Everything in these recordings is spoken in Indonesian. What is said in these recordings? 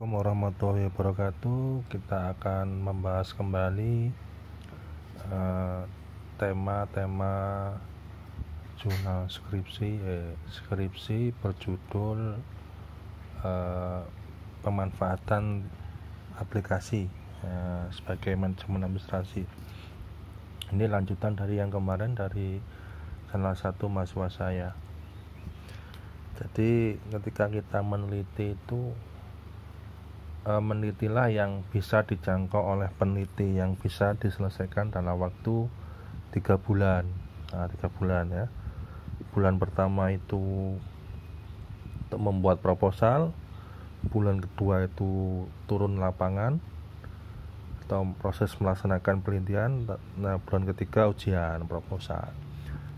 Assalamualaikum warahmatullahi wabarakatuh. Kita akan membahas kembali eh, tema-tema uh, jurnal skripsi, eh, skripsi berjudul uh, pemanfaatan aplikasi uh, sebagai manajemen administrasi. Ini lanjutan dari yang kemarin dari salah satu mahasiswa saya. Jadi ketika kita meneliti itu e, menitilah yang bisa dijangkau oleh peneliti yang bisa diselesaikan dalam waktu tiga bulan nah, tiga bulan ya bulan pertama itu untuk membuat proposal bulan kedua itu turun lapangan atau proses melaksanakan penelitian nah bulan ketiga ujian proposal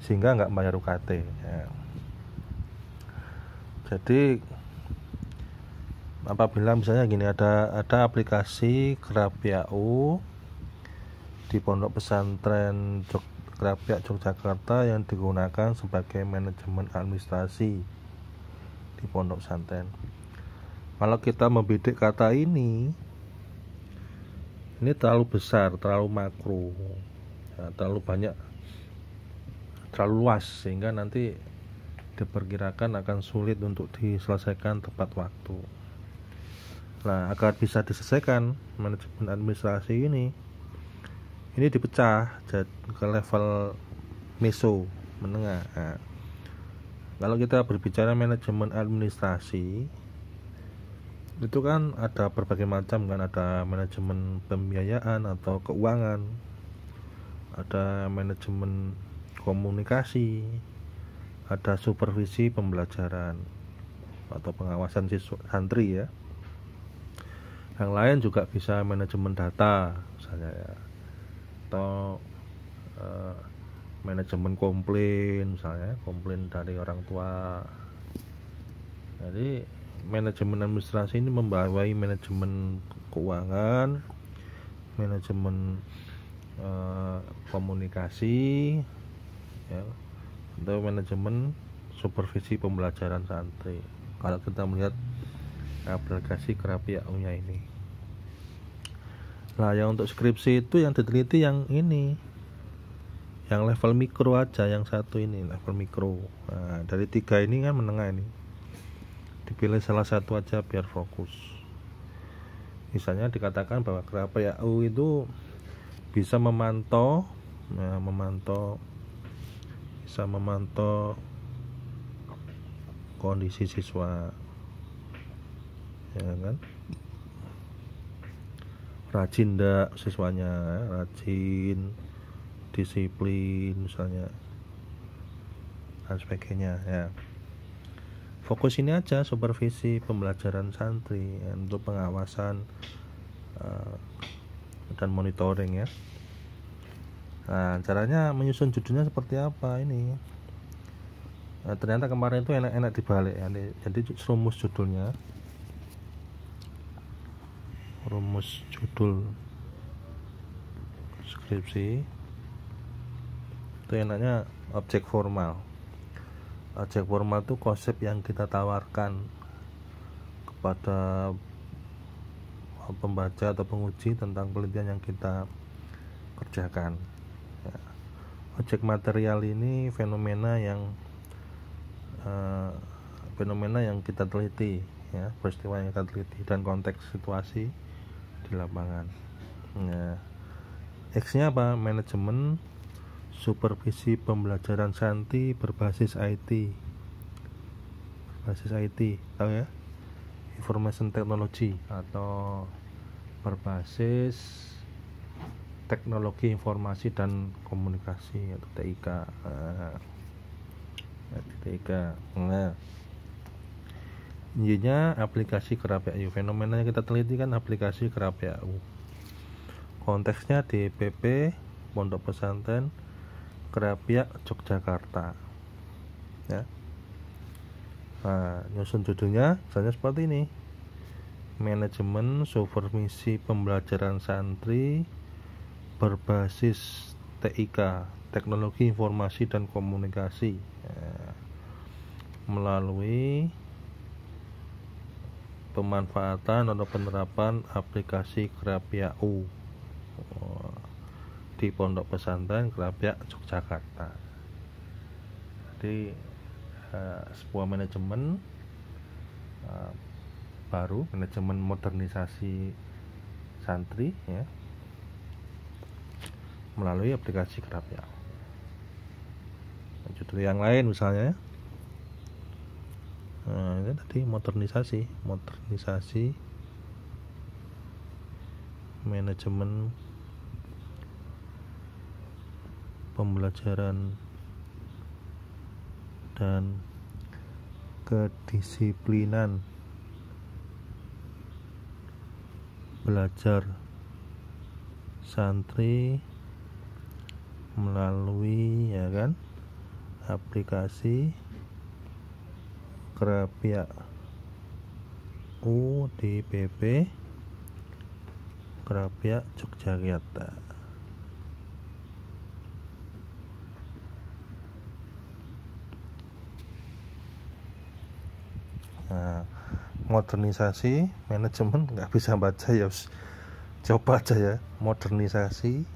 sehingga nggak bayar UKT ya. jadi apabila misalnya gini ada ada aplikasi Kerapiau di pondok pesantren Jog, Kerapiak Yogyakarta yang digunakan sebagai manajemen administrasi di pondok pesantren. Kalau kita membidik kata ini, ini terlalu besar, terlalu makro, ya, terlalu banyak, terlalu luas sehingga nanti diperkirakan akan sulit untuk diselesaikan tepat waktu. Nah, agar bisa diselesaikan manajemen administrasi ini, ini dipecah ke level meso menengah. Nah, kalau kita berbicara manajemen administrasi, itu kan ada berbagai macam kan ada manajemen pembiayaan atau keuangan, ada manajemen komunikasi, ada supervisi pembelajaran atau pengawasan siswa santri ya yang lain juga bisa manajemen data misalnya ya atau uh, manajemen komplain misalnya komplain dari orang tua jadi manajemen administrasi ini membawai manajemen keuangan manajemen uh, komunikasi ya, atau manajemen supervisi pembelajaran santri kalau kita melihat aplikasi kerapiaunya ini nah yang untuk skripsi itu yang diteliti yang ini yang level mikro aja yang satu ini level mikro nah, dari tiga ini kan menengah ini dipilih salah satu aja biar fokus misalnya dikatakan bahwa AU itu bisa memantau ya, memantau bisa memantau kondisi siswa ya kan rajin ndak siswanya ya? rajin disiplin misalnya dan sebagainya ya fokus ini aja supervisi pembelajaran santri ya, untuk pengawasan uh, dan monitoring ya nah caranya menyusun judulnya seperti apa ini nah, ternyata kemarin itu enak-enak dibalik ya jadi rumus judulnya rumus judul skripsi itu enaknya objek formal objek formal itu konsep yang kita tawarkan kepada pembaca atau penguji tentang penelitian yang kita kerjakan ya. objek material ini fenomena yang eh, fenomena yang kita teliti ya peristiwa yang kita teliti dan konteks situasi di lapangan nah X nya apa manajemen supervisi pembelajaran Santi berbasis IT berbasis IT tahu ya information technology atau berbasis teknologi informasi dan komunikasi atau TIK ah, nah, TIK nah y aplikasi kerap ya. Fenomena yang kita teliti kan aplikasi kerap ya. Konteksnya DPP Pondok Pesantren Kerapiak Yogyakarta. Ya. Nah, nyusun judulnya misalnya seperti ini. Manajemen supervisi pembelajaran santri berbasis TIK, Teknologi Informasi dan Komunikasi. Ya. Melalui pemanfaatan atau penerapan aplikasi Kerapia U oh, di Pondok Pesantren Kerapia Yogyakarta. Jadi eh, sebuah manajemen eh, baru, manajemen modernisasi santri ya melalui aplikasi Kerapia. Nah, judul yang lain misalnya ya nah, itu tadi modernisasi modernisasi manajemen pembelajaran dan kedisiplinan belajar santri melalui ya kan aplikasi ke pihak UDPP Kerapia Yogyakarta nah, modernisasi manajemen nggak bisa baca ya coba aja ya modernisasi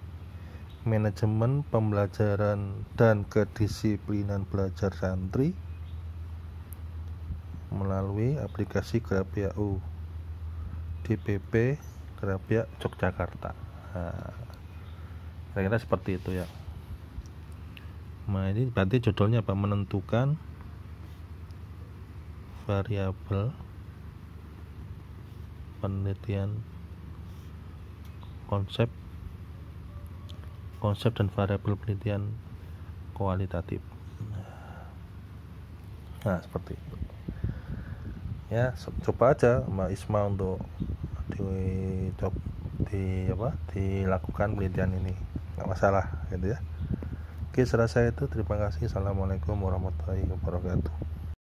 manajemen pembelajaran dan kedisiplinan belajar santri melalui aplikasi Grabia U DPP Grabia Yogyakarta. Nah, kira-kira seperti itu ya. Nah, ini berarti judulnya apa? Menentukan variabel penelitian konsep konsep dan variabel penelitian kualitatif. Nah, nah seperti itu ya coba aja Mbak Isma untuk di coba di apa dilakukan penelitian ini nggak masalah gitu ya oke selesai itu terima kasih assalamualaikum warahmatullahi wabarakatuh